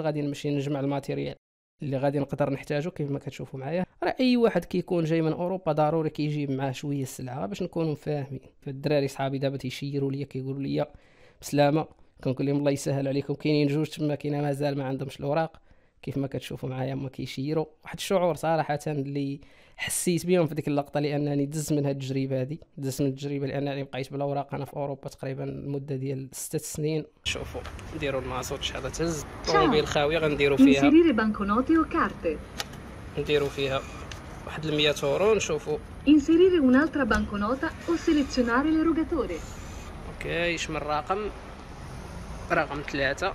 غادي نمشي نجمع الماتيريال اللي غادي نقدر نحتاجو كيف ما كتشوفوا معايا راه اي واحد كيكون جاي من اوروبا ضروري كيجيب معاه شويه السلعه باش نكونوا فاهمين فالدراري صحابي دابا تيشيروا ليا كيقولوا ليا بسلامه كنقول لهم الله يسهل عليكم كاينين جوج تما كاينه مازال ما عندهمش الاوراق كيف ما كتشوفوا معايا ما كيشيروا واحد الشعور صراحه اللي حسيت بهم في ديك اللقطه لانني دزت من هذه التجربه هذه دزت من التجربه لانني بقيت بلا اوراق انا في اوروبا تقريبا المده ديال سته سنين شوفوا نديروا الماسوت شحال تهز الطوموبيل خاويه غنديروا فيها نديروا فيها واحد 100 اورو نشوفوا inserire un'altra او سيليكسيوناري لي روغاتوري اوكي من الرقم رقم ثلاثة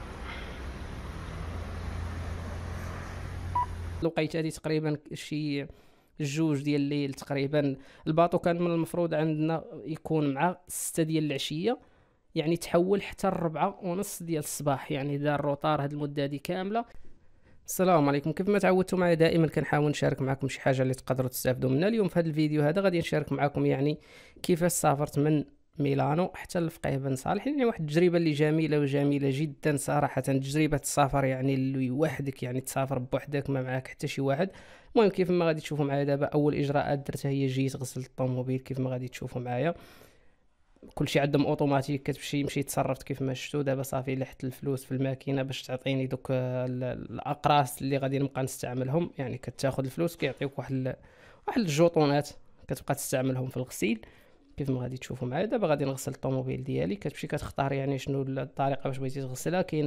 لقيت هذه تقريبا شي جوج ديال الليل تقريبا الباطو كان من المفروض عندنا يكون مع ستة ديال العشيه يعني تحول حتى الربعة ونص ديال الصباح يعني دار روطار هاد المده دي كامله السلام عليكم كيف ما تعودتوا معايا دائما كنحاول نشارك معكم شي حاجه اللي تقدروا تستافدوا منها اليوم في هذا الفيديو هذا غادي نشارك معكم يعني كيفاش سافرت من ميلانو حتى لفقيه بن صالح يعني واحد التجربه اللي جميله وجميله جدا صراحه تجربه السفر يعني اللي وحدك يعني تسافر بوحدك ما معاك حتى شي واحد المهم كيف ما غادي تشوفوا معايا دابا اول اجراءات درتها هي جيت غسلت الطوموبيل كيف ما غادي تشوفوا معايا كلشي عندهم اوتوماتيك كتمشي مشي تصرفت كيف ما شفتوا دابا صافي لحت الفلوس في الماكينه باش تعطيني دوك الاقراص اللي غادي نبقى نستعملهم يعني كتاخذ الفلوس كيعطيوك واحد واحد الجوطونات كتبقى تستعملهم في الغسيل كيف ما غادي تشوفوا معايا دابا غادي نغسل الطوموبيل ديالي كتمشي كتختار يعني شنو الطريقه باش بغيتي تغسلها كاين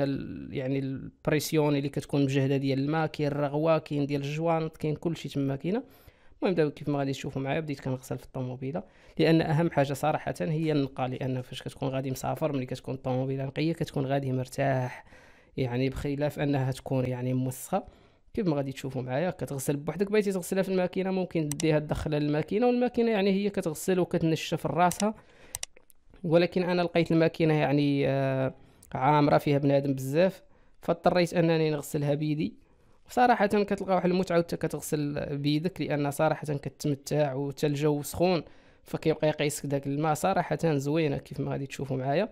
يعني البريسيون اللي كتكون مجهده ديال الماء كاين الرغوه كاين ديال الجوانط كاين كلشي تما كاينه المهم دابا كيف ما غادي تشوفوا معايا بديت كنغسل في الطوموبيله لان اهم حاجه صراحه هي النقه لان فاش كتكون غادي مسافر ملي كتكون الطوموبيله نقيه كتكون غادي مرتاح يعني بخلاف انها تكون يعني موسخه كيف ما غادي تشوفوا معايا كتغسل بوحدك بغيتي تغسلها في الماكينه ممكن ديها تدخلها للماكينه والماكينه يعني هي كتغسل وكتنشف راسها ولكن انا لقيت الماكينه يعني آه عامره فيها بنادم بزاف فاضطريت انني نغسلها بيدي صراحة كتلقى واحد المتعة وانت كتغسل بيدك لان صراحة كتمتع وتا الجو سخون فكيبقى يقيسك داك الماء صراحة زوينة كيف ما غادي تشوفوا معايا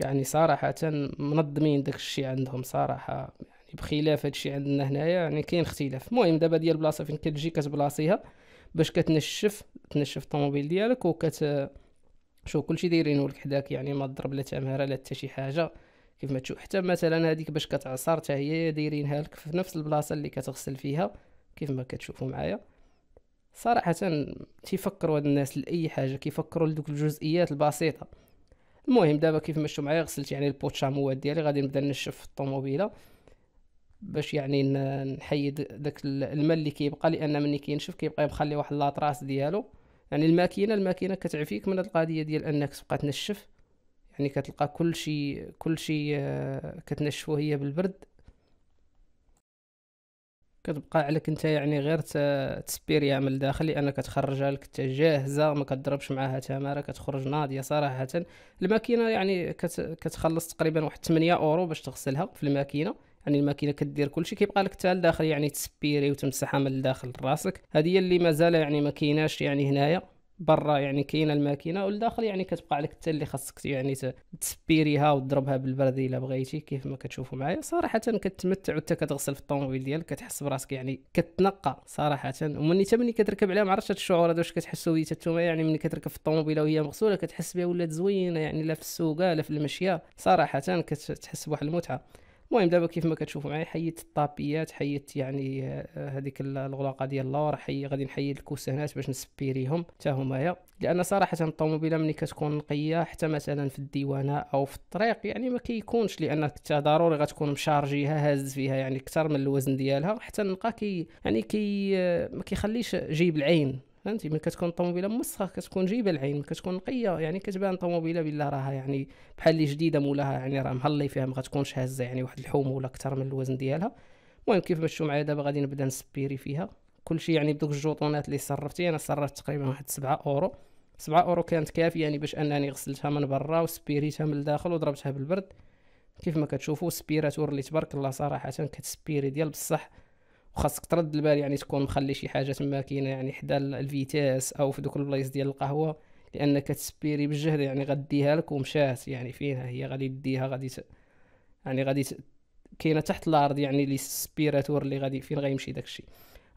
يعني صراحة منظمين داك الشيء عندهم صراحة بخلاف هادشي عندنا هنايا يعني كاين اختلاف المهم دابا ديال البلاصه فين كتجي كتبلاصيها باش كتنشف تنشف الطوموبيل ديالك وكت شو كلشي دايرين لك حداك يعني ما تضرب لا تمهره لا حتى شي حاجه كيف ما تشوف حتى مثلا هذيك باش كتعصر حتى هي دايرينها لك في نفس البلاصه اللي كتغسل فيها كيف ما كتشوفوا معايا صراحه تيفكروا هاد الناس لاي حاجه كيفكروا لدوك الجزئيات البسيطه المهم دابا كيف ما شفتوا معايا غسلت يعني البوتشاموات ديالي غادي نبدا نشف الطوموبيله باش يعني نحيي داك الماء اللي كيبقى لان ملي كينشف كيبقى مخلي واحد لاطراس ديالو يعني الماكينه الماكينه كتعفيك من هاد القضيه ديال انك تبقى تنشف يعني كتلقى كلشي كلشي آه، كتنشفو هي بالبرد كتبقى عليك انت يعني غير تسبيريا من الداخل لان كتخرجها لك حتى جاهزه ما كتضربش معاها تماره كتخرج ناضيه صراحه الماكينه يعني كتخلص تقريبا واحد 8 اورو باش تغسلها في الماكينه يعني الماكينه كدير كلشي كيبقى لك حتى لداخل يعني تسبيري وتمسحها من الداخل لراسك هذه اللي مازال يعني ما كايناش يعني هنايا برا يعني كاينه الماكينه والداخل يعني كتبقى عليك حتى اللي خاصك يعني تسبيريها وتضربها بالبرد الا بغيتي كيف ما كتشوفوا معايا صراحه كتمتع وانت كتغسل في الطوموبيل ديالك كتحس براسك يعني كتنقى صراحه ومني حتى ملي كتركب عليها ما عرفتش الشعور هذا واش كتحسوا بيه انتوما يعني ملي كتركب في الطوموبيل وهي مغسوله كتحس بها ولات زوينه يعني لا في السوقه لا في المشيه صراحه كتحس بواحد المتعه المهم دابا كيف ما كتشوفوا معايا حيدت الطابيات حيدت يعني آه، هذيك الغلاقه ديال اللور حي غادي نحيد الكوسانات باش نسبيريهم حتى همايا لان صراحه الطوموبيله ملي كتكون نقيه حتى مثلا في الديوانه او في الطريق يعني ما كيكونش لان حتى ضروري غتكون مشارجيها هاز فيها يعني اكثر من الوزن ديالها حتى النقا كي يعني كي ما كيخليش جيب العين فهمتي ملي كتكون الطوموبيله موسخه كتكون جايبه العين كتكون نقيه يعني كتبان طوموبيله بالله راها يعني بحال اللي جديده مولاها يعني راه مهلي فيها ما غتكونش هازه يعني واحد الحوم ولا اكثر من الوزن ديالها المهم كيف مشيو معايا دابا غادي نبدا نسبيري فيها كلشي يعني بدوك الجوطونات اللي صرفتي انا صرفت تقريبا واحد 7 اورو 7 اورو كانت كافيه يعني باش انني غسلتها من برا وسبيريتها من الداخل وضربتها بالبرد كيف ما كتشوفوا سبيراتور اللي تبارك الله صراحه كتسبيري ديال بصح وخاصك ترد البال يعني تكون مخلي شي حاجه تما كاينه يعني حدا الفيتاس او في دوك البلايص ديال القهوه لانك تسبيري بالجهد يعني غديها لك ومشات يعني فين هي غادي ديها غادي ت... يعني غادي ت... كاينه تحت الارض يعني لي سبيراتور اللي غادي فين غيمشي داكشي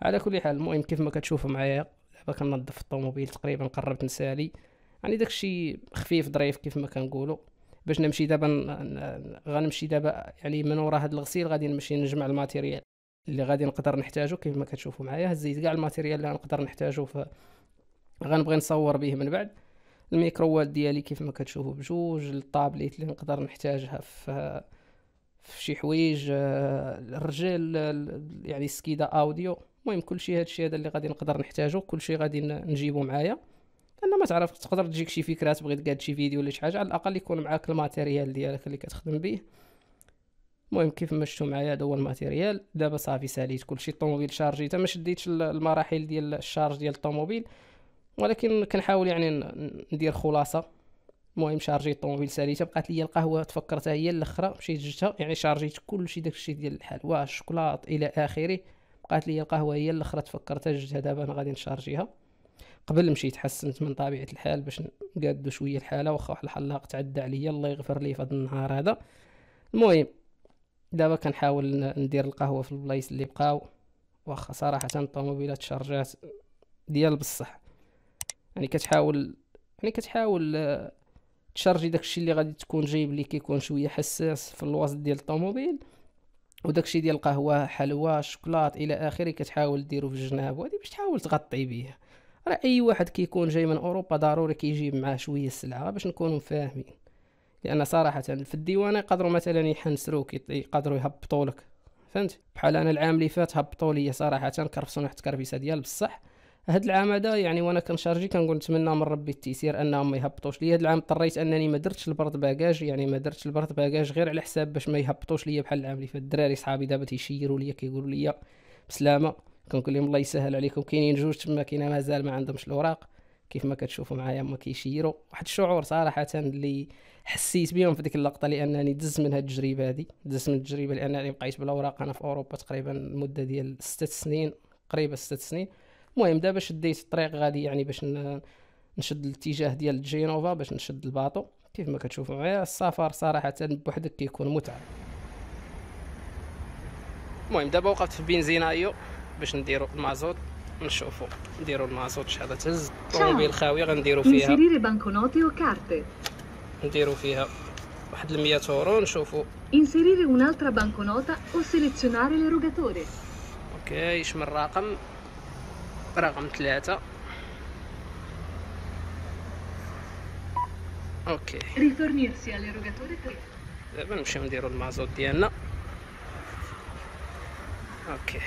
على كل حال المهم كيف ما كتشوفوا معايا دابا كننظف الطوموبيل تقريبا قربت نسالي يعني داكشي خفيف ظريف كيف ما كنقولوا باش نمشي دابا غنمشي دابا يعني من ورا هاد الغسيل غادي نمشي نجمع الماتيريال اللي غادي نقدر نحتاجو كيف ما كتشوفوا معايا هزيت كاع الماتيريال اللي غنقدر نحتاجو ف غنبغي نصور به من بعد الميكرووات ديالي كيف ما كتشوفوا بجوج الطابليت اللي نقدر نحتاجها في في شي حوايج آه، الرجال يعني السكيده اوديو المهم كلشي هادشي هذا اللي غادي نقدر نحتاجو كلشي غادي نجيبو معايا انا ما تعرف تقدر تجيك شي فكره تبغي تقاد شي فيديو ولا شي حاجه على الاقل يكون معاك الماتيريال ديالك اللي كتخدم به المهم كيف مشتو معايا هذا هو الماتيريال دابا صافي ساليت كلشي الطوموبيل شارجي حتى ما شديتش المراحل ديال الشارج ديال الطوموبيل ولكن كنحاول يعني ندير خلاصه المهم شارجي الطوموبيل ساليت بقات لي القهوه تفكرتها هي الاخرى مشيت جبتها يعني شارجيت كلشي داكشي ديال الحلوى الشوكولات الى اخره بقات لي القهوه هي الاخرى تفكرتها جبتها دابا انا غادي نشارجيها قبل مشيت حسنت من طبيعه الحال باش نقادو شويه الحاله واخا واحد الحلاق تعدى عليا الله يغفر لي في هذا النهار هذا المهم دابا كنحاول ندير القهوه في البلايص اللي بقاو واخا صراحه الطوموبيلات شارجات ديال بصح يعني كتحاول يعني كتحاول آه، تشارجي داكشي اللي غادي تكون جايب لي كيكون شويه حساس في الوسط ديال الطوموبيل وداكشي ديال القهوه حلوى شوكولات الى اخره كتحاول ديرو في الجناب وهادي باش تحاول تغطي بيه راه اي واحد كيكون جاي من اوروبا ضروري كيجيب معاه شويه السلعه باش نكونوا فاهمين لان صراحه في الديوانه يقدروا مثلا يحنسروك يقدروا يهبطوا لك فهمت بحال انا العام اللي فات هبطوا لي صراحه كرفسوا واحد الكرفيسه ديال بصح هاد العام هذا يعني وانا كنشارجي كنقول نتمنى من ربي التيسير انهم ما يهبطوش لي هاد العام اضطريت انني ما درتش البرد باكاج يعني ما درتش البرد باكاج غير على حساب باش ما يهبطوش لي بحال العام اللي فات الدراري صحابي دابا تيشيروا لي كيقولوا لي بسلامه كنقول لهم الله يسهل عليكم كاينين جوج تما كاينه مازال ما عندهمش الاوراق كيف ما كتشوفوا معايا هما كيشيروا واحد الشعور صراحه اللي حسيت بهم في ديك اللقطه لانني دزت من هاد التجربه هادي دزت من التجربه لانني بقيت بلا اوراق انا في اوروبا تقريبا المده ديال ستة سنين قريبه ستة سنين المهم دابا شديت الطريق غادي يعني باش نشد الاتجاه ديال جينوفا باش نشد الباطو كيف ما كتشوفوا معايا السفر صراحه بوحدك كيكون متعه المهم دابا وقفت في بنزينايو باش نديرو المازوت نشوفوا نديروا المازوت شحال تهز الطوموبيل خاويه غنديروا فيها نديروا فيها واحد 100 اورو نشوفوا inserire un'altra banconota o selezionare l'erogatore اوكي شمن الرقم رقم ثلاثة اوكي rifornirsi all'erogatore 3 دابا نمشيو نديروا المازوت ديالنا اوكي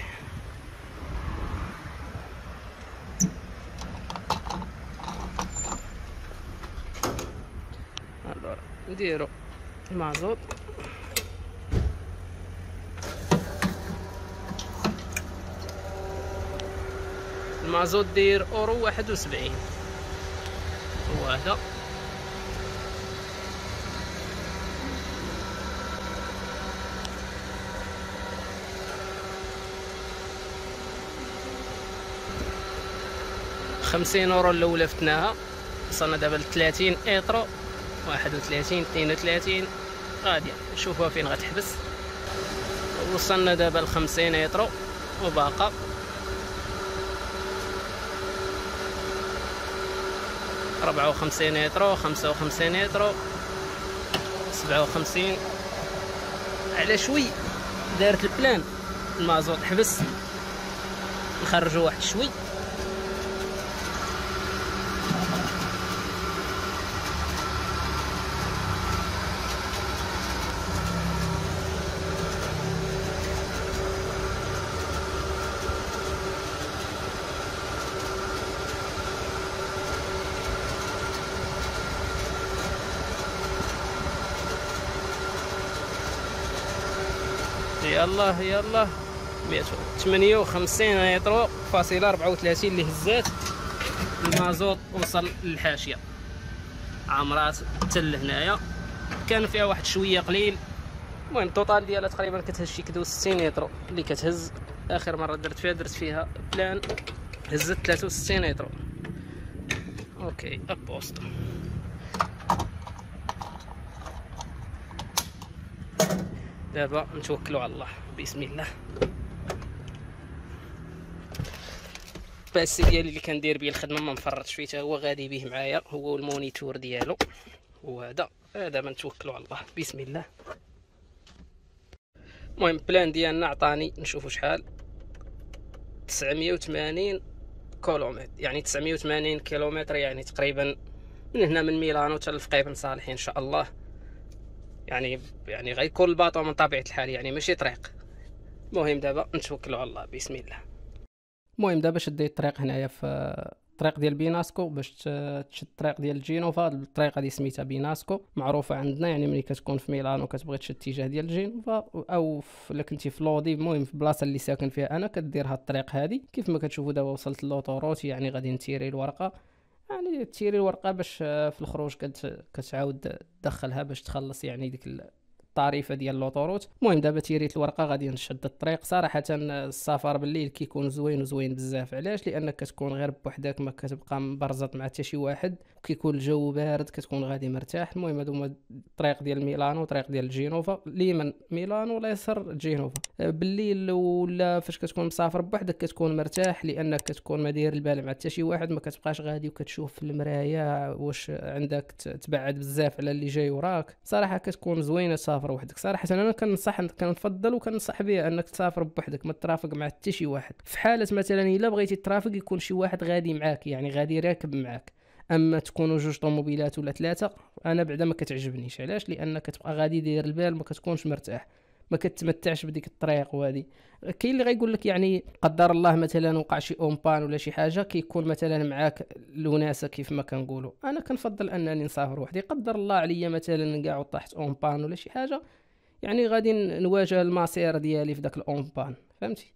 نديرو المازوط المازوط داير اورو واحد وسبعين هو هذا خمسين اورو الاولى فتناها وصلنا دابا لثلاثين ايترو 31 32 غادي نشوفوها فين غتحبس وصلنا دابا لخمسين يطرو وباقا ربعة وخمسين يطرو خمسة وخمسين يطرو سبعة وخمسين على شوي دارت البلان المازوط حبس نخرجو واحد شوي يلا يلا 158 لتر فاصلة 34 اللي هزات المازوت وصل للحاشية عمرات حتى هنايا كان فيها واحد شوية قليل المهم التوتال ديالها تقريبا كتهز شي كدوز 60 لتر اللي كتهز اخر مرة درت فيها درت فيها بلان هزت 63 لتر اوكي ابوستو دابا نتوكلوا على الله بسم الله الباسي ديالي اللي كندير به الخدمه ما مفرطش فيه هو غادي به معايا هو المونيتور ديالو وهذا هذا ما نتوكلوا على الله بسم الله المهم بلان ديالنا عطاني نشوفوا شحال 980 كيلومتر يعني 980 كيلومتر يعني تقريبا من هنا من ميلانو حتى لفقيبن صالح ان شاء الله يعني يعني غيكون الباطو من طبيعه الحال يعني ماشي طريق المهم دابا نتوكلوا على الله بسم الله المهم دابا شدي الطريق هنايا في الطريق ديال بيناسكو باش تشد الطريق ديال جينوفا الطريق هادي سميتها بيناسكو معروفه عندنا يعني ملي كتكون في ميلانو كتبغي تشد الاتجاه ديال جينوفا او الا كنتي في لودي المهم في البلاصه اللي ساكن فيها انا كدير هاد الطريق هادي كيف ما كتشوفوا دابا وصلت لوطوروت يعني غادي نتيري الورقه يعني تيري الورقه باش آه، في الخروج كتعاود تدخلها باش تخلص يعني ديك الطريفه ديال لوطوروت المهم دابا تيريت الورقه غادي نشد الطريق صراحه السفر بالليل كيكون زوين وزوين بزاف علاش لانك كتكون غير بوحدك ما كتبقى مبرزط مع حتى شي واحد وكيكون الجو بارد كتكون غادي مرتاح المهم هادو هما الطريق ديال ميلانو وطريق ديال جينوفا ليمن ميلانو اليسار جينوفا أه، بالليل ولا فاش كتكون مسافر بوحدك كتكون مرتاح لانك كتكون ما داير البال مع حتى شي واحد ما كتبقاش غادي وكتشوف في المرايه واش عندك تبعد بزاف على اللي جاي وراك صراحه كتكون زوينه سافر تسافر وحدك صراحه انا كنصح كنفضل وكنصح بها انك تسافر بوحدك ما ترافق مع حتى شي واحد في حاله مثلا الا بغيتي ترافق يكون شي واحد غادي معاك يعني غادي راكب معاك اما تكونوا جوج طوموبيلات ولا ثلاثه انا بعدا ما كتعجبنيش علاش لان كتبقى غادي داير البال ما كتكونش مرتاح ما كتمتعش بديك الطريق وهذه كاين اللي غيقول لك يعني قدر الله مثلا وقع شي اونبان ولا شي حاجه كيكون كي مثلا معاك الوناسه كيف ما كنقولوا انا كنفضل انني نسافر وحدي قدر الله عليا مثلا كاع وطحت اونبان ولا شي حاجه يعني غادي نواجه المصير ديالي في داك الاونبان فهمتي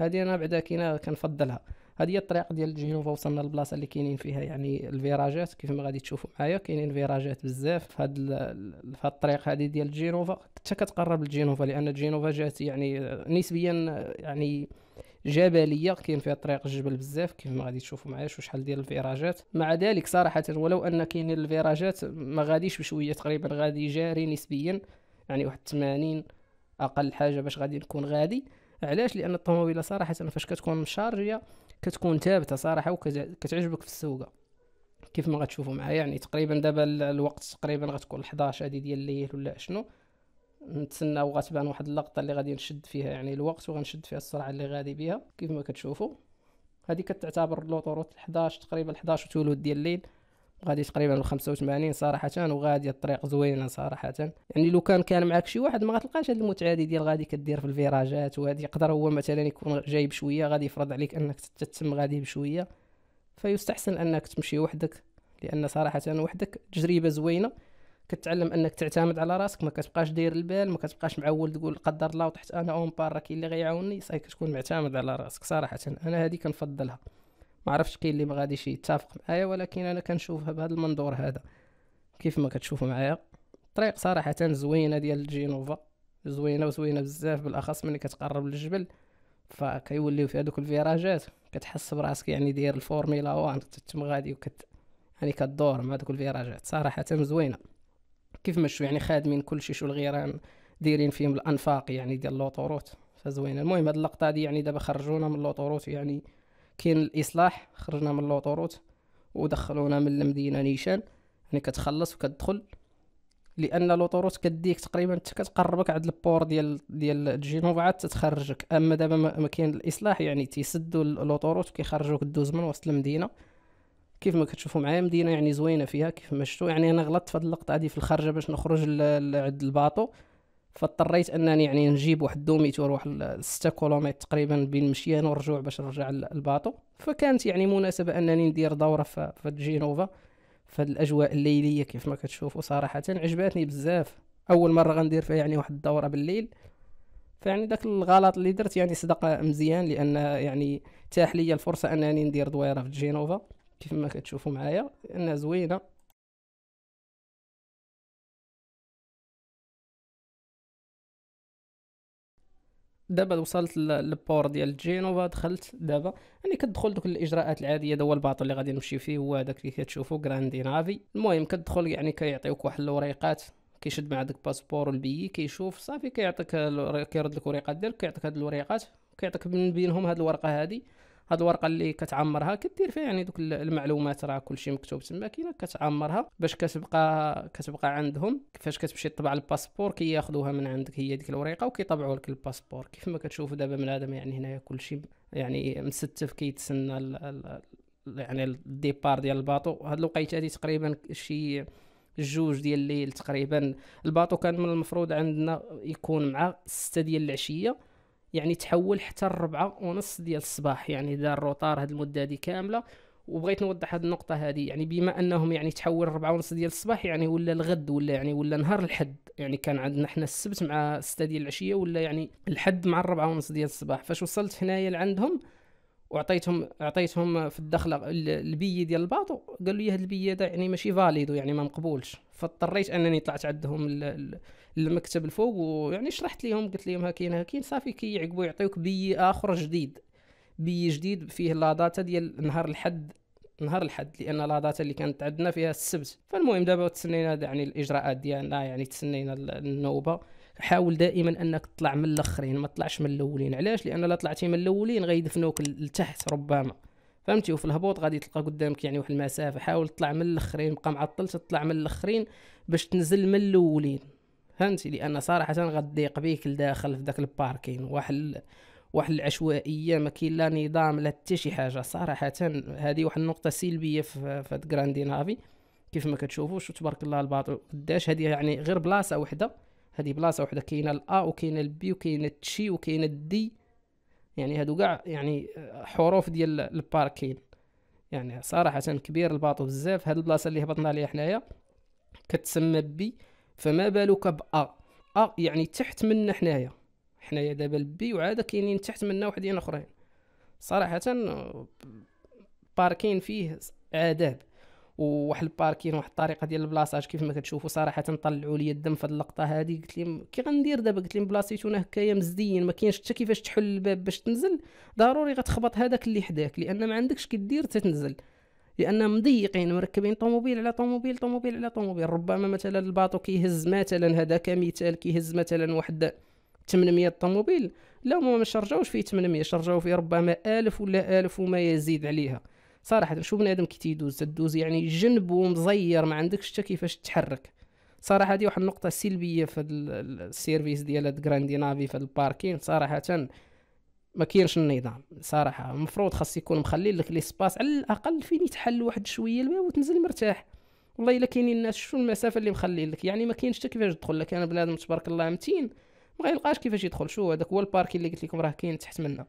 هذه انا بعدا كاينه كنفضلها هذه هي الطريق ديال الجينوفا وصلنا للبلاصه اللي كاينين فيها يعني الفيراجات كيف ما غادي تشوفوا معايا كاينين فيراجات بزاف في هاد في هاد الطريق هذه ديال الجينوفا حتى كتقرب لجينوفا لان الجينوفا جات يعني نسبيا يعني جبليه كاين فيها طريق الجبل بزاف كيف ما غادي تشوفوا معايا شو شحال ديال الفيراجات مع ذلك صراحه ولو ان كاين الفيراجات ما غاديش بشويه تقريبا غادي جاري نسبيا يعني واحد 80 اقل حاجه باش غادي نكون غادي علاش لان الطوموبيله صراحه فاش كتكون مشارجيه كتكون ثابته صراحه وكتعجبك في السوقه كيف ما غتشوفوا معايا يعني تقريبا دابا الوقت تقريبا غتكون 11 هذه ديال الليل ولا شنو نتسنى وغتبان واحد اللقطه اللي غادي نشد فيها يعني الوقت وغنشد فيها السرعه اللي غادي بها كيف ما كتشوفوا هذه كتعتبر لوطوروت 11 تقريبا 11 وثلث ديال الليل غادي تقريبا ل 85 صراحه وغادي الطريق زوينه صراحه يعني لو كان كان معك شي واحد ما غتلقاش هاد المتعه ديال غادي كدير في الفيراجات وهادي يقدر هو مثلا يكون جايب شويه غادي يفرض عليك انك تتم غادي بشويه فيستحسن انك تمشي وحدك لان صراحه وحدك تجربه زوينه كتعلم انك تعتمد على راسك ما كتبقاش داير البال ما كتبقاش معول تقول قدر الله وطحت انا اون بار راه كاين اللي غيعاونني كتكون معتمد على راسك صراحه انا هذه كنفضلها ما عرفتش كاين اللي ما غاديش يتفق معايا ولكن انا كنشوفها بهذا المنظور هذا كيف ما كتشوفوا معايا الطريق صراحه زوينه ديال جينوفا زوينه وزوينه بزاف بالاخص ملي كتقرب للجبل فكيوليو في هذوك الفيراجات كتحس براسك يعني داير الفورميلا 1 تتم غادي وكت يعني كدور مع دوك الفيراجات صراحه زوينه كيف ما يعني خادمين كلشي شو الغيران دايرين فيهم الانفاق يعني ديال لوطوروت فزوينه المهم هاد اللقطه هادي يعني دابا خرجونا من لوطوروت يعني كاين الاصلاح خرجنا من لوطوروت ودخلونا من المدينه نيشان يعني كتخلص وكتدخل لان لوطوروت كديك تقريبا حتى كتقربك عند البور ديال ديال جينوفا عاد تتخرجك اما دابا ما كاين الاصلاح يعني تيسدوا لوطوروت وكيخرجوك دوز من وسط المدينه كيف ما كتشوفوا معايا مدينه يعني زوينه فيها كيف ما شفتوا يعني انا غلطت في هذه اللقطه هذه في الخرجه باش نخرج عند الباطو فاضطريت انني يعني نجيب واحد دوميتور واحد 6 كيلومتر تقريبا بين مشيان ورجوع باش نرجع للباطو فكانت يعني مناسبه انني ندير دوره في جينوفا في الاجواء الليليه كيف ما كتشوفوا صراحه عجباتني بزاف اول مره غندير فيها يعني واحد الدوره بالليل فيعني داك الغلط اللي درت يعني صدق مزيان لان يعني تاح لي الفرصه انني ندير دويره في جينوفا كيف ما كتشوفوا معايا انها زوينه دابا وصلت للبور ديال جينوفا دخلت دابا يعني كتدخل دوك الاجراءات العاديه هو الباطل اللي غادي نمشي فيه هو هذاك اللي كتشوفو جراندي نافي المهم كتدخل يعني كيعطيوك واحد الوريقات كيشد مع داك الباسبور والبي كيشوف صافي كيعطيك كيرد لك الوريقات ديالك كيعطيك هاد الوريقات كيعطيك من بينهم هاد الورقه هادي هاد الورقه اللي كتعمرها كدير فيها يعني دوك المعلومات راه كلشي مكتوب تما كاينه كتعمرها باش كتبقى كتبقى عندهم كيفاش كتمشي طبع الباسبور كياخذوها من عندك هي ديك الوريقه وكيطبعوا لك الباسبور كيف ما كتشوفوا دابا من هذا يعني هنايا كلشي يعني مستف كيتسنى يعني الديبار ديال الباطو هاد الوقيته هادي تقريبا شي جوج ديال الليل تقريبا الباطو كان من المفروض عندنا يكون مع ستة ديال العشيه يعني تحول حتى الربعة ونص ديال الصباح يعني دار الروطار هاد المده هذه كامله وبغيت نوضح هاد النقطة هذه يعني بما انهم يعني تحول الربعة ونص ديال الصباح يعني ولا الغد ولا يعني ولا نهار الحد يعني كان عندنا حنا السبت مع ستة ديال العشية ولا يعني الحد مع الربعة ونص ديال الصباح فاش وصلت هنايا لعندهم وعطيتهم عطيتهم في الدخله البي ديال الباطو قالوا لي هذا البي هذا يعني ماشي فاليدو يعني ما مقبولش فاضطريت انني طلعت عندهم للمكتب الفوق ويعني شرحت لهم قلت لهم ها كاين ها كاين صافي كيعقبوا كي يعطيوك بي اخر جديد بي جديد فيه لا داتا ديال نهار الحد نهار الحد لان لا داتا اللي كانت عندنا فيها السبت فالمهم دابا تسنينا يعني الاجراءات ديالنا يعني تسنينا النوبه حاول دائما انك تطلع من الاخرين ما تطلعش من الاولين علاش لان لا طلعتي من الاولين غيدفنوك لتحت ربما فهمتي وفي الهبوط غادي تلقى قدامك يعني واحد المسافه حاول تطلع من الاخرين بقى معطل تطلع من الاخرين باش تنزل من الاولين فهمتي لان صراحه غضيق بيك لداخل في داك الباركين واحد واحد العشوائيه ما كاين لا نظام لا حتى شي حاجه صراحه هذه واحد النقطه سلبيه في في جراندينافي كيف ما كتشوفوش وتبارك الله الباطل قداش هذه يعني غير بلاصه وحده هذه بلاصه وحده كاينه الا وكاينه البي وكاينه تشي وكاينه الدي يعني هادو كاع يعني آه، حروف ديال الباركين يعني صراحه كبير الباطو بزاف هاد البلاصه اللي هبطنا عليها حنايا كتسمى بي فما بالك بأ أ يعني تحت منا حنايا حنايا دابا البي وعاد كاينين تحت منا وحدين اخرين صراحه آه، باركين فيه عذاب وواحد الباركين واحد الطريقه ديال البلاصاج كيف ما كتشوفوا صراحه طلعوا لي الدم في اللقطه هذه قلت لهم كي غندير دابا قلت لهم بلاصيتو انا هكايا مزدين ما كاينش حتى كيفاش تحل الباب باش تنزل ضروري غتخبط هذاك اللي حداك لان ما عندكش كدير تتنزل لان مضيقين مركبين طوموبيل على طوموبيل طوموبيل على طوموبيل ربما مثلا الباطو كيهز مثلا هذا كمثال كيهز مثلا واحد 800 طوموبيل لا هما ما شرجاوش فيه 800 شرجاو فيه ربما 1000 ولا 1000 وما يزيد عليها صراحه شو بنادم كي تيدوز تدوز يعني جنب ومزير ما عندكش حتى كيفاش تتحرك صراحه هذه واحد النقطه سلبيه في السيرفيس ديال هاد جراندي نافي في الباركين صراحه ما كاينش النظام صراحه المفروض خاص يكون مخلي لك لي سباس على الاقل فين يتحل واحد شويه وتنزل مرتاح والله الا كاينين الناس شو المسافه اللي مخلي لك يعني ما كاينش حتى كيفاش تدخل لك انا بنادم تبارك الله متين ما غيلقاش كيفاش يدخل شو هذاك هو الباركين اللي قلت لكم راه كاين تحت منا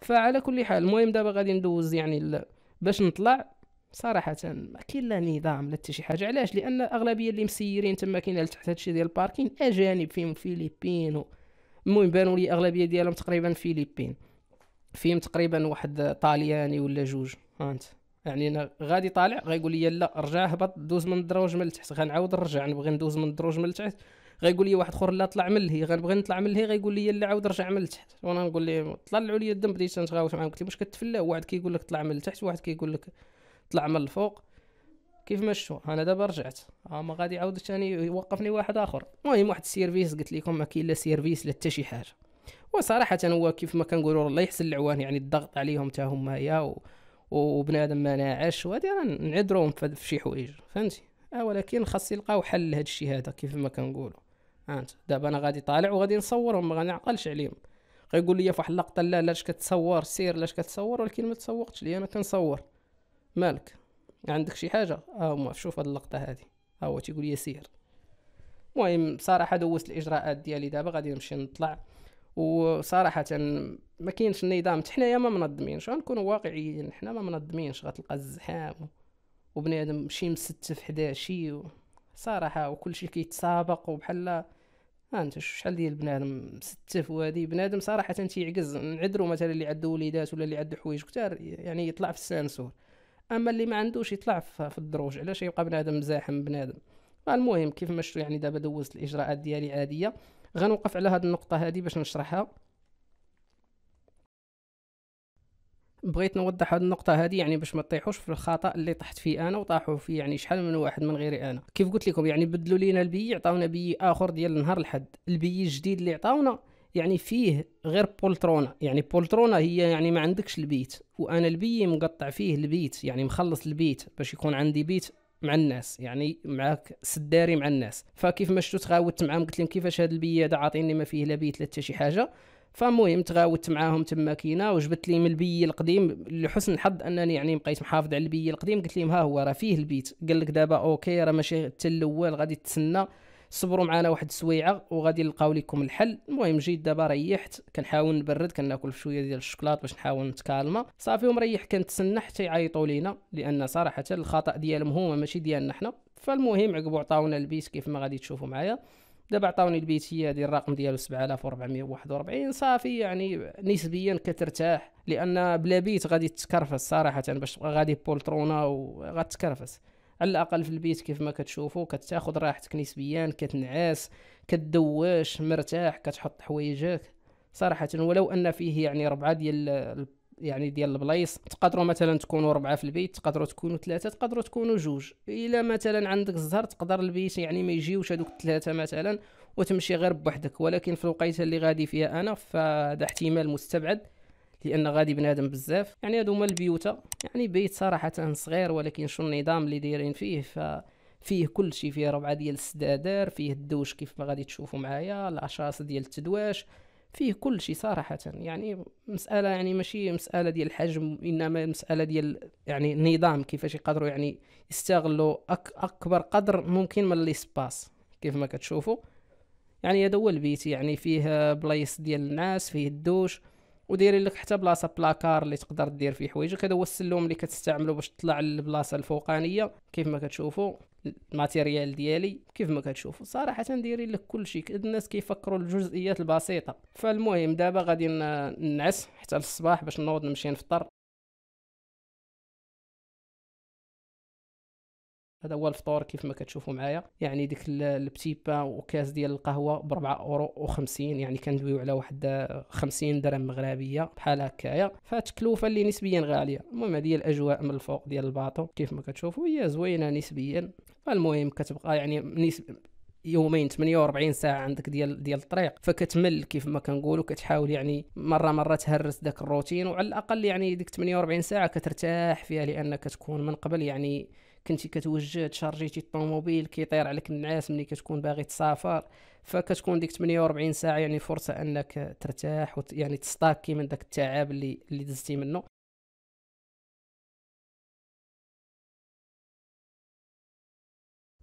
فعلى كل حال المهم دابا غادي ندوز يعني باش نطلع صراحه ما كاين لا نظام لا حتى شي حاجه علاش لان الاغلبيه اللي مسيرين تما كاين لتحت هادشي ديال الباركين اجانب فيهم فيليبين المهم بانوا لي اغلبيه ديالهم تقريبا فيليبين فيهم تقريبا واحد طالياني ولا جوج هانت يعني انا غادي طالع غيقول لي لا رجع هبط دوز من الدروج من التحت غنعاود نرجع نبغي ندوز من الدروج من التحت غيقول لي واحد اخر لا طلع من لهي غنبغي نطلع من لهي غيقول لي لا عاود رجع من لتحت وانا نقول لي طلعوا لي الدم بديت نتغاوت معاهم قلت له واش كتفلا واحد كيقول لك طلع من لتحت واحد كيقول لك طلع من الفوق كيف ما شتو انا دابا رجعت اما غادي عاود ثاني يوقفني واحد اخر المهم واحد السيرفيس قلت لكم ما كاين لا سيرفيس لا حتى شي حاجه وصراحه هو كيف ما كنقولوا الله يحسن العوان يعني الضغط عليهم حتى هما يا و... وبنادم ما ناعش وهادي نعذرهم في شي حوايج فهمتي آه، ولكن خاص يلقاو حل لهذا الشيء هذا كيف ما كنقولوا انت دابا انا غادي طالع وغادي نصورهم ما غنعقلش عليهم غيقول لي فواحد اللقطه لا لاش كتصور سير لاش كتصور ولكن ما تسوقتش لي انا كنصور مالك عندك شي حاجه ها آه، هما شوف هاد اللقطه هادي ها هو تيقول لي سير المهم صراحه دوزت الاجراءات ديالي دابا غادي نمشي نطلع وصراحه ما كاينش النظام حنايا ما منظمينش غنكونوا واقعيين حنا ما منظمينش غتلقى الزحام وبنادم شي مستف حدا شي صراحه وكلشي كيتسابق وبحال انت شحال ديال بنادم ستة وهادي بنادم صراحه تيعكز نعذرو مثلا اللي عنده وليدات ولا اللي عنده حوايج كثار يعني يطلع في السانسور اما اللي ما عندوش يطلع في الدروج علاش يبقى بنادم مزاحم بنادم المهم كيف ما يعني دابا دوزت الاجراءات ديالي عاديه غنوقف على هاد النقطه هادي باش نشرحها بغيت نوضح هذه النقطه هذه يعني باش ما تطيحوش في الخطا اللي طحت فيه انا وطاحوا فيه يعني شحال من واحد من غيري انا كيف قلت لكم يعني بدلوا لينا البي عطاونا بي اخر ديال نهار الحد البي الجديد اللي عطاونا يعني فيه غير بولترونا يعني بولترونا هي يعني ما عندكش البيت وانا البي مقطع فيه البيت يعني مخلص البيت باش يكون عندي بيت مع الناس يعني معاك سداري مع الناس فكيف ما شفتو تغاوت معاهم قلت لهم كيفاش هذا البي هذا عاطيني ما فيه لا بيت لا حتى شي حاجه فالمهم تغاوت معاهم تما كاينه وجبت لي من البي القديم لحسن الحظ انني يعني بقيت محافظ على البي القديم قلت لهم ها هو راه فيه البيت قال لك دابا اوكي راه ماشي حتى الاول غادي تسنى صبروا معنا واحد السويعه وغادي نلقاو لكم الحل المهم جيت دابا ريحت كنحاول نبرد كناكل شويه ديال الشوكولات باش نحاول نتكالما صافي ومريح كنتسنى حتى يعيطوا لينا لان صراحه الخطا ديالهم هما ماشي ديالنا حنا فالمهم عقبوا عطاونا البيت كيف ما غادي تشوفوا معايا دابا عطاوني البيتيه هذه الرقم ديالو 7441 صافي يعني نسبيا كترتاح لان بلا بيت غادي تكرفس صراحه باش غادي بولترونه وغتكرفس على الاقل في البيت كيف ما كتشوفوا كتاخذ راحتك نسبيا كتنعس كدواش مرتاح كتحط حوايجك صراحه ولو ان فيه يعني ربعه ديال يعني ديال البلايص تقدروا مثلا تكونوا ربعه في البيت تقدروا تكونوا ثلاثه تقدروا تكونوا جوج الا مثلا عندك الزهر تقدر البيت يعني ما يجيوش هذوك الثلاثه مثلا وتمشي غير بوحدك ولكن في الوقيته اللي غادي فيها انا فهذا احتمال مستبعد لان غادي بنادم بزاف يعني هادو هما البيوتا يعني بيت صراحه صغير ولكن شو النظام اللي دايرين فيه ف فيه كل شيء فيه ربعه ديال السدادار فيه الدوش كيف ما غادي تشوفوا معايا العشاص ديال التدواش فيه كل شيء صراحة يعني مسألة يعني ماشي مسألة ديال الحجم إنما مسألة ديال يعني النظام كيفاش يقدروا يعني يستغلوا أك أكبر قدر ممكن من الإسباس كيف ما كتشوفوا يعني هذا هو البيت يعني فيه بلايص ديال الناس فيه الدوش ودايرين لك حتى بلاصه بلاكار اللي تقدر دير فيه حوايجك هذا هو السلوم اللي كتستعملو باش تطلع للبلاصه الفوقانيه كيف ما كتشوفوا الماتيريال ديالي كيف ما كتشوفوا صراحه دايرين لك كل شيء الناس كيفكروا الجزئيات البسيطه فالمهم دابا غادي نعس حتى للصباح باش نوض نمشي نفطر هذا هو الفطور كيف ما كتشوفوا معايا يعني ديك البتي با وكاس ديال القهوه ب 4 اورو و50 يعني كندويو على واحد 50 درهم مغربيه بحال هكايا فالتكلفه اللي نسبيا غاليه المهم هذه الاجواء من الفوق ديال الباطو كيف ما كتشوفوا هي زوينه نسبيا فالمهم كتبقى يعني نسب يومين 48 ساعه عندك ديال ديال الطريق فكتمل كيف ما كنقولوا كتحاول يعني مره مره تهرس داك الروتين وعلى الاقل يعني ديك 48 ساعه كترتاح فيها لانك تكون من قبل يعني كنتي كتوجه تشارجيتي الطوموبيل كيطير عليك النعاس ملي كتكون باغي تسافر فكتكون ديك 48 ساعه يعني فرصه انك ترتاح وت يعني تستاكي من داك التعب اللي اللي دزتي منه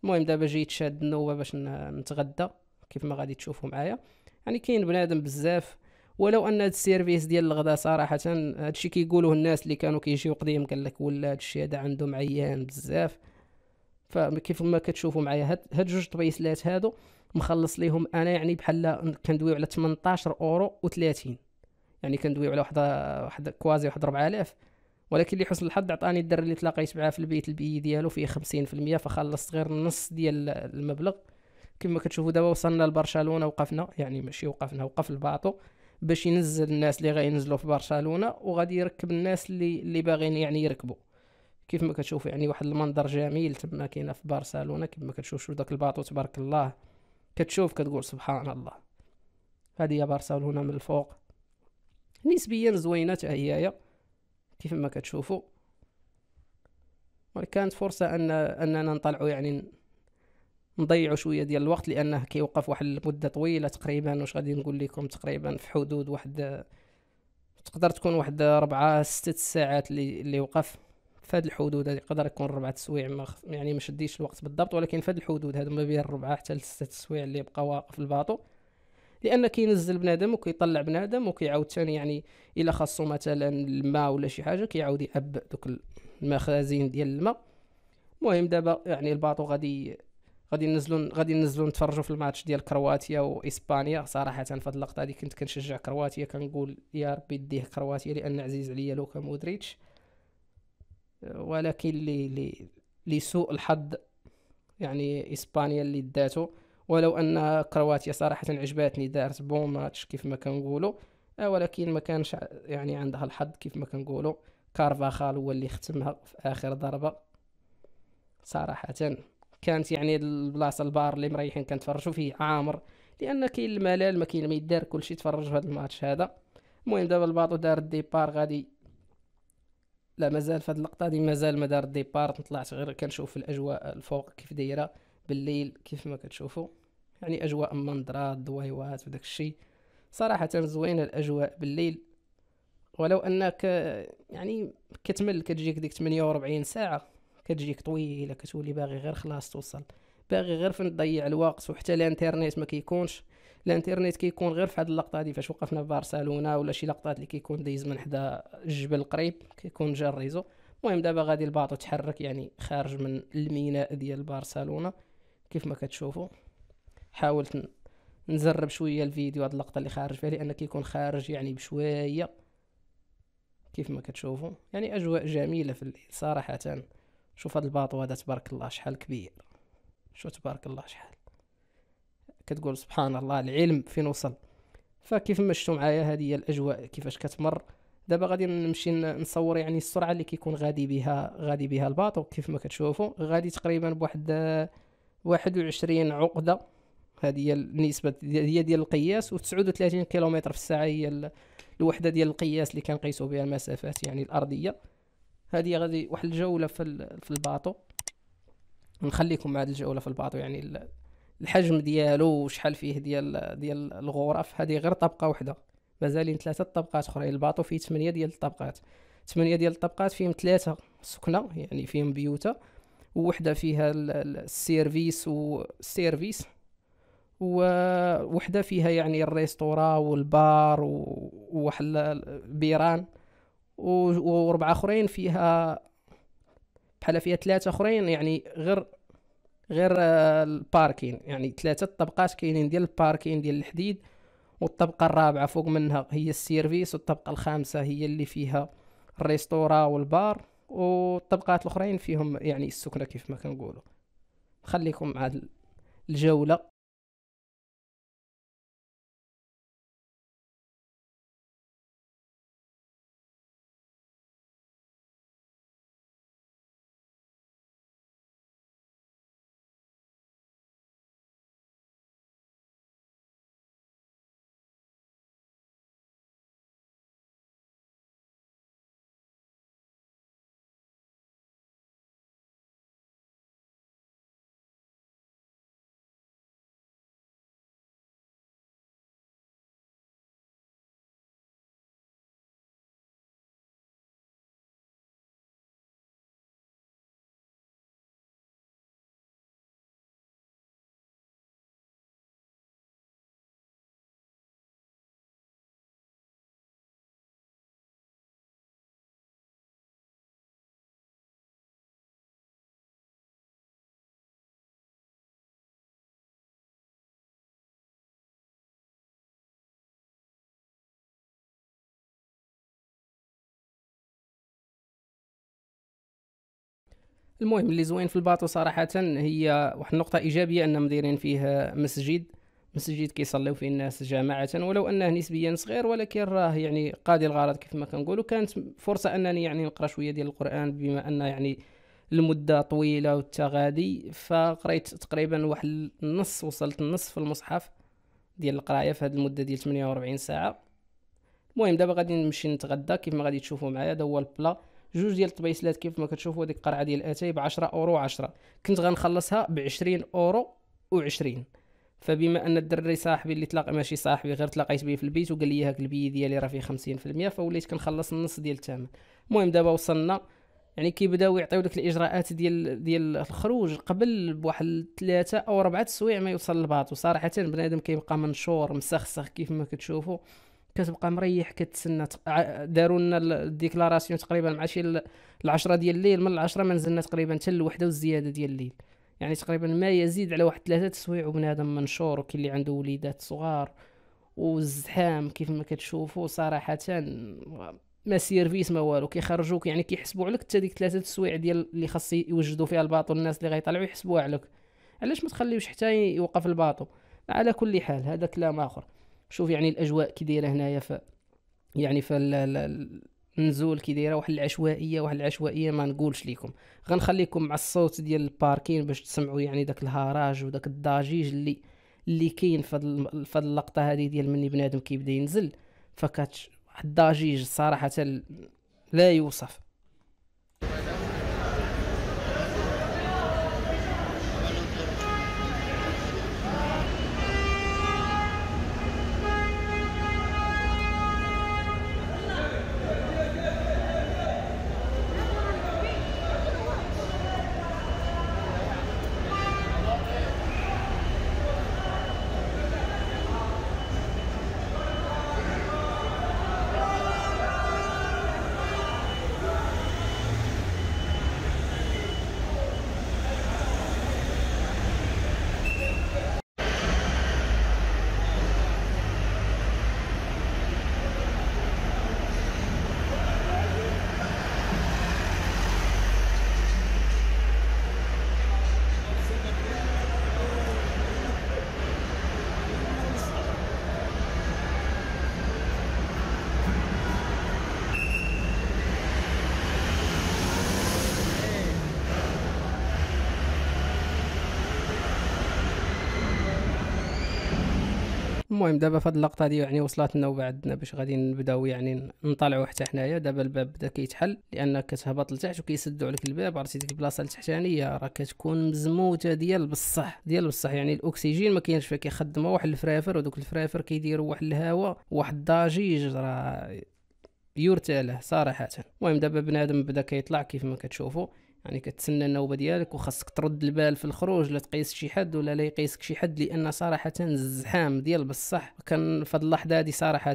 المهم دابا جيت شاد النوبه باش نتغدى كيف ما غادي تشوفوا معايا يعني كاين بنادم بزاف ولو ان هاد السيرفيس ديال الغداء صراحه هادشي كيقولوه الناس اللي كانوا كيجيو قديم قال لك ولا هادشي هذا عندهم عيان بزاف فكيف ما كتشوفوا معايا هاد, هاد جوج طبيسلات هادو مخلص ليهم انا يعني بحال كندويو على 18 اورو و30 يعني كندويو على واحد واحد كوازي واحد 4000 ولكن لحسن الحظ عطاني الدر اللي تلاقيت معاه في البيت البي ديالو فيه 50% فخلصت غير نص ديال المبلغ كما كتشوفوا دابا وصلنا لبرشلونه وقفنا يعني ماشي وقفنا وقف الباطو باش ينزل الناس اللي غينزلوا في برشلونه وغادي يركب الناس اللي اللي باغيين يعني يركبوا كيف ما كتشوف يعني واحد المنظر جميل تما كاينه في برشلونه كيف ما كتشوف شو داك الباطو تبارك الله كتشوف كتقول سبحان الله هذه هي برشلونه من الفوق نسبيا زوينه حتى هي كيف ما كتشوفوا وكانت فرصه ان اننا نطلعوا يعني نضيعوا شويه ديال الوقت لانه كيوقف واحد المده طويله تقريبا واش غادي نقول لكم تقريبا في حدود واحد تقدر تكون واحد ربعة ستة ساعات اللي اللي وقف في هاد الحدود يقدر يكون ربعة سوايع يعني ما شديش الوقت بالضبط ولكن في هاد الحدود هادو ما بين ربعة حتى لستة سوايع اللي بقى واقف الباطو لان كينزل بنادم وكيطلع بنادم وكيعاود ثاني يعني الا خاصو مثلا الماء ولا شي حاجه كيعاود يأب دوك المخازن ديال الماء المهم دابا يعني الباطو غادي غادي ننزلوا غادي ننزلوا نتفرجوا في الماتش ديال كرواتيا واسبانيا صراحه في هذه اللقطه هذه كنت كنشجع كرواتيا كنقول يا ربي ديه كرواتيا لان عزيز عليا لوكا مودريتش ولكن لي لي لسوء الحظ يعني اسبانيا اللي داتو ولو ان كرواتيا صراحه عجباتني دارت بون ماتش كيف ما كنقولوا آه، ولكن ما كانش يعني عندها الحظ كيف ما كنقولوا كارفاخال هو اللي ختمها في اخر ضربه صراحه كانت يعني البلاصه البار اللي مريحين كنتفرجوا فيه عامر لان كاين الملل ما كاين ما يدار كلشي تفرج في هذا الماتش هذا المهم دابا الباطو دار الديبار غادي لا مازال في هذه اللقطه دي مازال ما دار الديبار طلعت غير كنشوف الاجواء الفوق كيف دايره بالليل كيف ما كتشوفوا يعني اجواء منظرات الضويوات وداك الشيء صراحه زوينه الاجواء بالليل ولو انك يعني كتمل كتجيك ديك 48 ساعه كتجيك طويله كتولي باغي غير خلاص توصل باغي غير فين تضيع الوقت وحتى الانترنت ما كيكونش الانترنت كيكون غير في هذه اللقطه هذه فاش وقفنا في برشلونه ولا شي لقطات اللي كيكون دايز من حدا الجبل قريب كيكون جا الريزو المهم دابا غادي الباطو تحرك يعني خارج من الميناء ديال برشلونه كيف ما كتشوفوا حاولت نزرب شويه الفيديو هاد اللقطه اللي خارج فيها لان كيكون خارج يعني بشويه كيف ما كتشوفوا يعني اجواء جميله في الليل صراحه شوف هاد الباطو هذا تبارك الله شحال كبير شو تبارك الله شحال كتقول سبحان الله العلم فين وصل فكيف ما شفتوا معايا هذه هي الاجواء كيفاش كتمر دابا غادي نمشي نصور يعني السرعه اللي كيكون غادي بها غادي بها الباطو كيف ما كتشوفوا غادي تقريبا بواحد واحد وعشرين عقده هذه هي النسبه هي ديال القياس و39 كيلومتر في الساعه هي الوحده ديال القياس اللي كنقيسوا بها المسافات يعني الارضيه هذه غادي واحد الجوله في في الباطو نخليكم مع هذه الجوله في الباطو يعني الحجم ديالو وشحال فيه ديال ديال الغرف هذه غير طبقه واحده مازالين ثلاثه طبقات اخرى يعني الباطو فيه ثمانيه ديال الطبقات ثمانيه ديال الطبقات فيهم ثلاثه سكنه يعني فيهم بيوته ووحده فيها السيرفيس والسيرفيس ووحده فيها يعني الريستورا والبار وواحد البيران واربعه اخرين فيها بحال فيها ثلاثه اخرين يعني غير غير آه، الباركين يعني ثلاثه الطبقات كاينين ديال الباركين ديال الحديد والطبقه الرابعه فوق منها هي السيرفيس والطبقه الخامسه هي اللي فيها الريستورا والبار والطبقات الاخرين فيهم يعني السكنه كيف ما كنقولوا خليكم مع الجوله المهم اللي زوين في الباطو صراحه هي واحد النقطه ايجابيه ان مديرين فيه مسجد مسجد كيصليو فيه الناس جماعه ولو انه نسبيا صغير ولكن راه يعني قاضي الغرض كيف ما كنقولوا كانت فرصه انني يعني نقرا شويه ديال القران بما ان يعني المدة طويلة والتغادي فقريت تقريبا واحد النص وصلت النص في المصحف ديال القراية في هذه المدة ديال 48 ساعة المهم دابا غادي نمشي نتغدى كيف ما غادي تشوفوا معايا هذا هو البلا جوج ديال الطبيسلات كيف ما كتشوفوا هذيك القرعه ديال اتاي ب 10 اورو 10 كنت غنخلصها ب 20 اورو و20 فبما ان الدري صاحبي اللي تلاقى ماشي صاحبي غير تلاقيت به في البيت وقال لي هاك البي ديالي راه فيه 50% فوليت كنخلص النص ديال الثمن المهم دابا وصلنا يعني كيبداو يعطيو ديك الاجراءات ديال ديال الخروج قبل بواحد ثلاثه او ربعه السوايع ما يوصل الباط وصراحه بنادم كيبقى منشور مسخسخ كيف ما كتشوفوا كتبقى مريح كتسنى داروا لنا الديكلاراسيون تقريبا مع شي العشرة ديال الليل من العشرة ما نزلنا تقريبا حتى الوحدة والزيادة ديال الليل يعني تقريبا ما يزيد على واحد ثلاثة تسويع وبنادم منشور وكاين اللي عنده وليدات صغار والزحام كيف ما كتشوفوا صراحة ما سيرفيس ما والو كيخرجوك يعني كيحسبوا عليك حتى ديك ثلاثة تسويع ديال اللي خاص يوجدوا فيها الباطو الناس اللي غيطلعوا يحسبوها عليك علاش ما تخليوش حتى يوقف الباطو على كل حال هذا كلام اخر شوف يعني الاجواء كي دايره هنايا ف يعني النزول كي دايره واحد العشوائيه واحد العشوائيه ما نقولش لكم غنخليكم مع الصوت ديال الباركين باش تسمعوا يعني داك الهراج وداك الضجيج اللي اللي كاين في هاد اللقطه هذه ديال مني بنادم كيبدا ينزل فكاتش الضجيج صراحه لا يوصف المهم دابا في هذه اللقطه هادي يعني وصلتنا وبعدنا باش غادي نبداو يعني نطلعوا حتى حنايا دابا الباب بدا كيتحل لان كتهبط لتحت وكيسدوا عليك الباب عرفتي ديك البلاصه التحتانيه راه كتكون مزموته ديال بصح ديال بصح يعني الاكسجين ما كاينش فيها كيخدموا واحد الفرافر ودوك الفرافر كيديروا واحد الهواء واحد الضجيج راه يرتاله صراحه المهم دابا بنادم بدا كيطلع كيف ما كتشوفوا يعني كتسنى النوبه ديالك وخاصك ترد البال في الخروج لا تقيس شي حد ولا لا يقيسك شي حد لان صراحه الزحام ديال بصح كان في هذه اللحظه هذه صراحه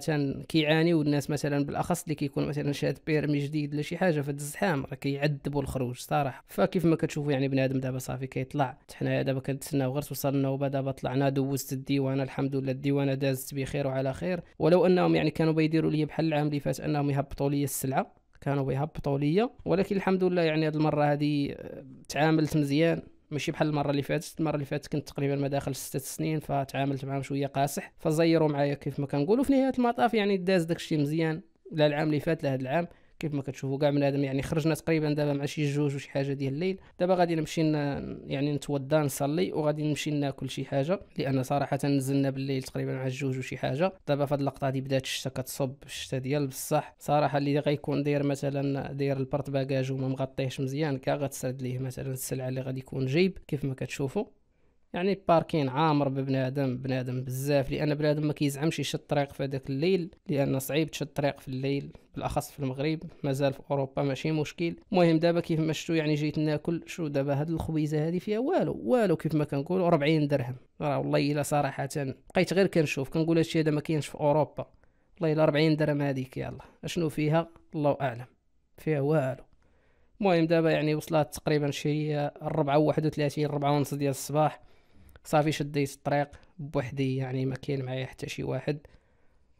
كيعاني الناس مثلا بالاخص اللي كيكون مثلا شاد بيرمي جديد ولا شي حاجه في الزحام راه كيعذبوا الخروج صراحه فكيف ما كتشوفوا يعني بنادم دابا صافي كيطلع حنايا دابا كنتسناو غير توصل النوبه دابا طلعنا دوزت الديوانه الحمد لله الديوانه دازت بخير وعلى خير ولو انهم يعني كانوا بيديروا لي بحال العام اللي فات انهم يهبطوا لي السلعه كانوا بيهبطوا ليا ولكن الحمد لله يعني هذه المره هذه آه، تعاملت مزيان ماشي بحال المره اللي فاتت المره اللي فاتت كنت تقريبا ما داخل ستة سنين فتعاملت معاهم شويه قاصح فزيروا معايا كيف ما كنقولوا في نهايه المطاف يعني داز داكشي مزيان لا العام اللي فات لا هذا العام كيف ما كتشوفوا كاع ادم يعني خرجنا تقريبا دابا مع شي جوج وشي حاجه ديال الليل دابا غادي نمشي يعني نتوضا نصلي وغادي نمشي ناكل شي حاجه لان صراحه نزلنا بالليل تقريبا مع جوج وشي حاجه دابا فهاد اللقطه هادي بدات الشتا كتصب الشتا ديال بصح صراحه اللي غيكون داير مثلا داير البارت باكاج وما مغطيهش مزيان كاع غتسرد ليه مثلا السلعه اللي غادي يكون جايب كيف ما كتشوفوا يعني باركين عامر ببنادم بنادم بزاف لان بنادم ما كيزعمش يشد الطريق في هذاك الليل لان صعيب تشد الطريق في الليل بالاخص في المغرب مازال في اوروبا ماشي مشكل المهم دابا كيف ما شتو يعني جيت ناكل شو دابا هاد الخبيزه هذه فيها والو والو كيف ما كنقولوا 40 درهم راه والله الا صراحه بقيت غير كنشوف كنقول هادشي هذا ما كاينش في اوروبا والله الا 40 درهم هذيك يلا اشنو فيها الله اعلم فيها والو المهم دابا يعني وصلت تقريبا شي 4:31 31 4 ونص ديال الصباح صافي شديت الطريق بوحدي يعني ما كاين معايا حتى شي واحد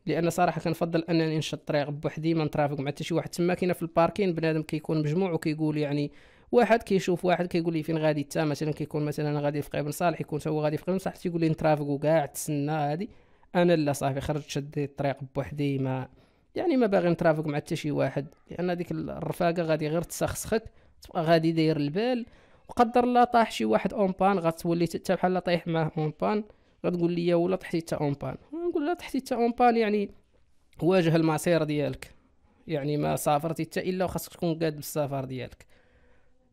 لان صراحه كنفضل انني نشد الطريق بوحدي ما نترافق مع حتى شي واحد تما كاينه في الباركين بنادم كيكون مجموع وكيقول يعني واحد كيشوف واحد كيقول لي فين غادي انت مثلا كيكون مثلا انا غادي في قبل صالح يكون هو غادي في قبل صالح تيقول لي نترافقوا كاع تسنى هادي انا لا صافي خرجت شديت الطريق بوحدي ما يعني ما باغي نترافق مع حتى شي واحد لان ديك الرفاقه غادي غير تسخسخك تبقى غادي داير البال وقدر الله طاح شي واحد اونبان غتولي حتى بحال طايح معاه اونبان غتقول لي ولا طحتي حتى اونبان نقول لا طحتي حتى اونبان يعني واجه المصير ديالك يعني ما سافرتي حتى الا وخاصك تكون قاد بالسفر ديالك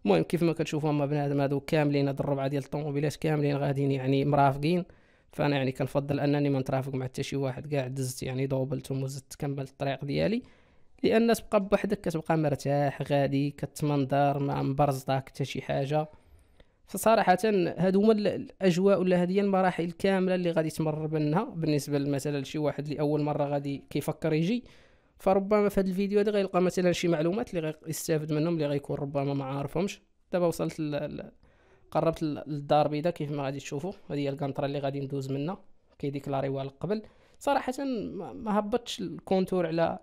المهم كيف ما كتشوفوا هما بنادم هادو كاملين هاد الربعه ديال الطوموبيلات كاملين غاديين يعني مرافقين فانا يعني كنفضل انني ما نترافق مع حتى شي واحد كاع دزت يعني دوبلت ومزت كملت الطريق ديالي لان تبقى بوحدك كتبقى مرتاح غادي كتمنظر ما مبرزطاك حتى شي حاجه فصراحه هادو هما الاجواء ولا هذه المراحل كامله اللي غادي تمر منها بالنسبه مثلا لشي واحد اللي اول مره غادي كيفكر يجي فربما في هذا الفيديو هذا غيلقى مثلا شي معلومات اللي غيستافد منهم اللي غيكون ربما ما عارفهمش دابا وصلت ل... قربت للدار البيضاء كيف ما غادي تشوفوا هذه هي القنطره اللي غادي ندوز منها كيديكلاريوها قبل صراحه ما هبطش الكونتور على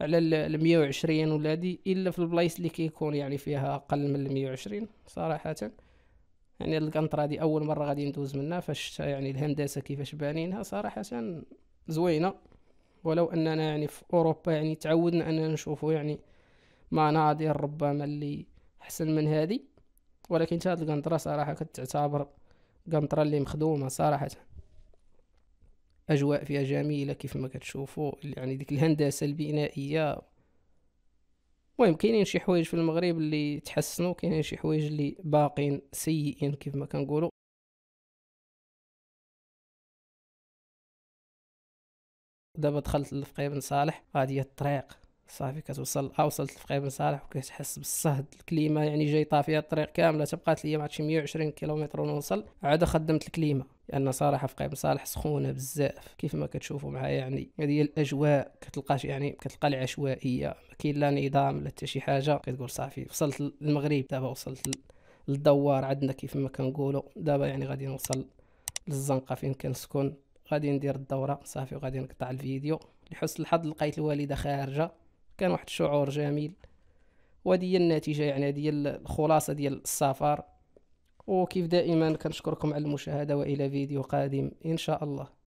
على ال 120 ولا هادي الا في البلايص اللي كيكون يعني فيها اقل من 120 صراحه يعني القنطره هادي اول مره غادي ندوز منها فاش يعني الهندسه كيفاش بانينها صراحه زوينه ولو اننا يعني في اوروبا يعني تعودنا اننا نشوفوا يعني مناظر ربما اللي احسن من هذه ولكن هاد القنطره صراحه كتعتبر قنطره اللي مخدومه صراحه اجواء فيها جميله كيف ما كتشوفوا يعني ديك الهندسه البنائيه المهم كاينين شي حوايج في المغرب اللي تحسنوا كاينين شي حوايج اللي باقين سيئين كيف ما كنقولوا دابا دخلت لفقي بن صالح غادي الطريق صافي كتوصل اه وصلت لفقي بن صالح وكتحس بالصهد الكليمه يعني جاي طافيه الطريق كامله تبقات لي مع شي 120 كيلومتر ونوصل عاد خدمت الكليمه لان صراحه في قايم صالح سخونه بزاف كيف ما كتشوفوا معايا يعني هذه الاجواء كتلقاش يعني كتلقى العشوائيه ما كاين لا نظام لا حتى شي حاجه كتقول صافي وصلت للمغرب دابا وصلت للدوار عندنا كيف ما كنقولوا دابا يعني غادي نوصل للزنقه فين كنسكن غادي ندير الدوره صافي وغادي نقطع الفيديو لحسن الحظ لقيت الوالده خارجه كان واحد الشعور جميل وهذه هي النتيجه يعني هذه الخلاصه ديال السفر وكيف دائما كنشكركم على المشاهده والى فيديو قادم ان شاء الله